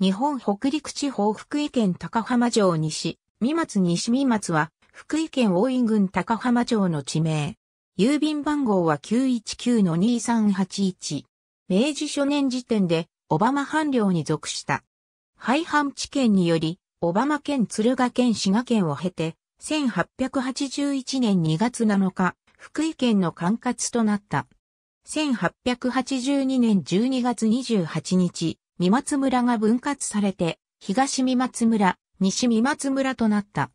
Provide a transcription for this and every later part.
日本北陸地方福井県高浜城西、三松西三松は、福井県大井郡高浜町の地名。郵便番号は919-2381。明治初年時点で、小浜藩領に属した。廃藩地県により、小浜県鶴ヶ県滋賀県を経て、1881年2月7日、福井県の管轄となった。1882年12月28日、三松村が分割されて、東三松村、西三松村となった。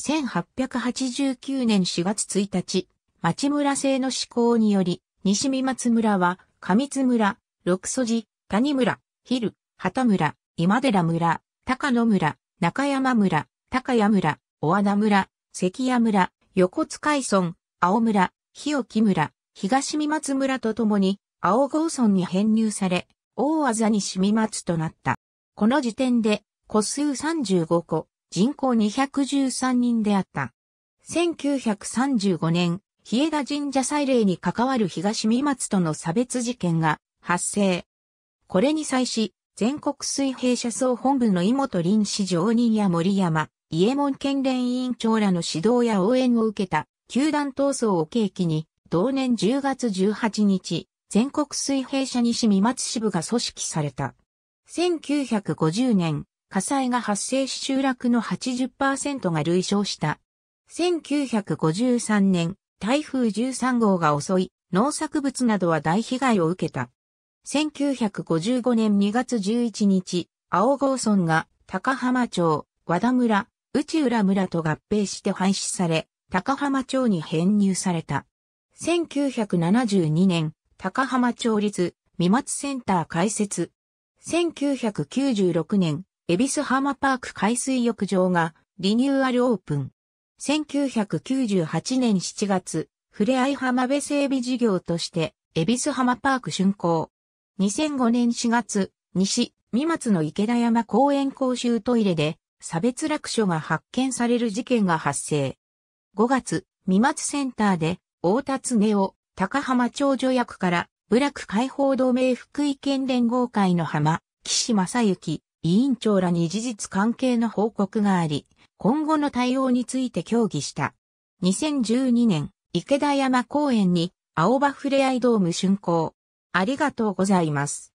1889年4月1日、町村制の施行により、西三松村は、上津村、六祖寺、谷村、昼、畑村、今寺村、高野村、中山村、高谷村、小和田村、関谷村、横津海村、青村、日置村、東三松村とともに、青郷村に編入され、大技に染み松となった。この時点で、個数35個、人口213人であった。1935年、日枝神社祭礼に関わる東三松との差別事件が発生。これに際し、全国水平社総本部の井本林市常任や森山、伊右衛門県連委員長らの指導や応援を受けた、球団闘争を契機に、同年10月18日、全国水平社西三松支部が組織された。1950年、火災が発生し集落の80%が類焼した。1953年、台風13号が襲い、農作物などは大被害を受けた。1955年2月11日、青郷村が高浜町、和田村、内浦村と合併して廃止され、高浜町に編入された。1972年、高浜町立、未末センター開設。1996年、恵比寿浜パーク海水浴場がリニューアルオープン。1998年7月、ふれあい浜辺整備事業として、恵比寿浜パーク竣工。2005年4月、西、三松の池田山公園公衆トイレで、差別落書が発見される事件が発生。5月、三松センターで、大田根を、高浜長女役から、部落解放同盟福井県連合会の浜、岸正幸、委員長らに事実関係の報告があり、今後の対応について協議した。2012年、池田山公園に、青葉ふれあいドーム竣工。ありがとうございます。